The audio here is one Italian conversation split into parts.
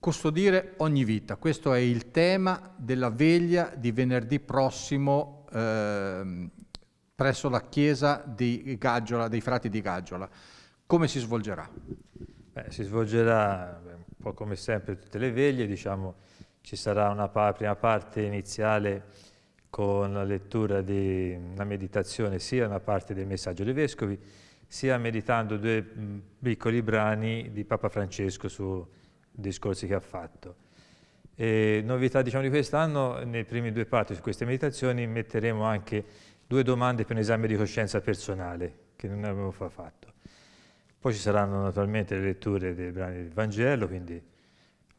Custodire ogni vita, questo è il tema della veglia di venerdì prossimo eh, presso la chiesa di Gaggiola, dei frati di Gaggiola. Come si svolgerà? Beh, si svolgerà un po' come sempre tutte le veglie, diciamo, ci sarà una pa prima parte iniziale con la lettura di una meditazione, sia una parte del messaggio dei vescovi, sia meditando due piccoli brani di Papa Francesco su discorsi che ha fatto. E novità diciamo, di quest'anno, nei primi due parti su queste meditazioni metteremo anche due domande per un esame di coscienza personale, che non abbiamo fatto. Poi ci saranno naturalmente le letture dei brani del Vangelo, quindi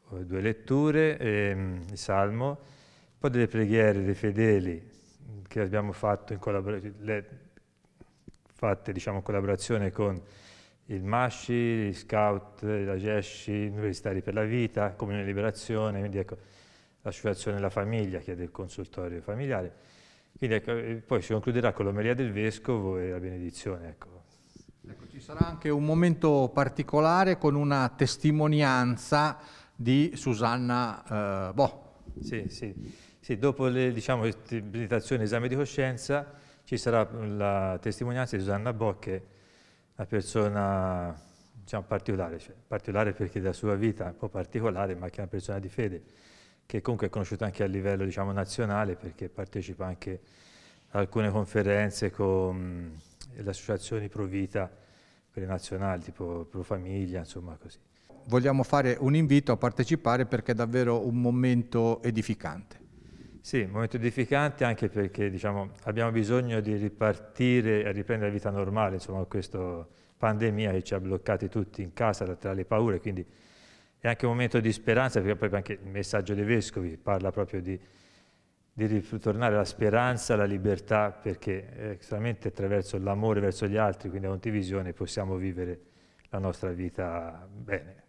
due letture, ehm, il Salmo, poi delle preghiere dei fedeli che abbiamo fatto in le, fatte diciamo, in collaborazione con il MASCI, gli scout, la GESCI, Universitari per la Vita, Comune Liberazione, quindi ecco, l'associazione della Famiglia che è del consultorio familiare. Quindi ecco, eh, poi si concluderà con l'Omeria del Vescovo e la benedizione. Ecco. Ecco, ci sarà anche un momento particolare con una testimonianza di Susanna eh, Bo. Sì, sì. sì dopo le diciamo, esame di coscienza ci sarà la testimonianza di Susanna Bo che una persona diciamo, particolare, cioè, particolare perché la sua vita è un po' particolare, ma che è una persona di fede, che comunque è conosciuta anche a livello diciamo, nazionale perché partecipa anche a alcune conferenze con le associazioni pro vita, quelle nazionali, tipo pro famiglia, insomma così. Vogliamo fare un invito a partecipare perché è davvero un momento edificante. Sì, momento edificante anche perché diciamo, abbiamo bisogno di ripartire e riprendere la vita normale, insomma questa pandemia che ci ha bloccati tutti in casa tra le paure, quindi è anche un momento di speranza perché proprio anche il messaggio dei Vescovi parla proprio di, di ritornare alla speranza, alla libertà, perché eh, solamente attraverso l'amore verso gli altri, quindi la condivisione, possiamo vivere la nostra vita bene.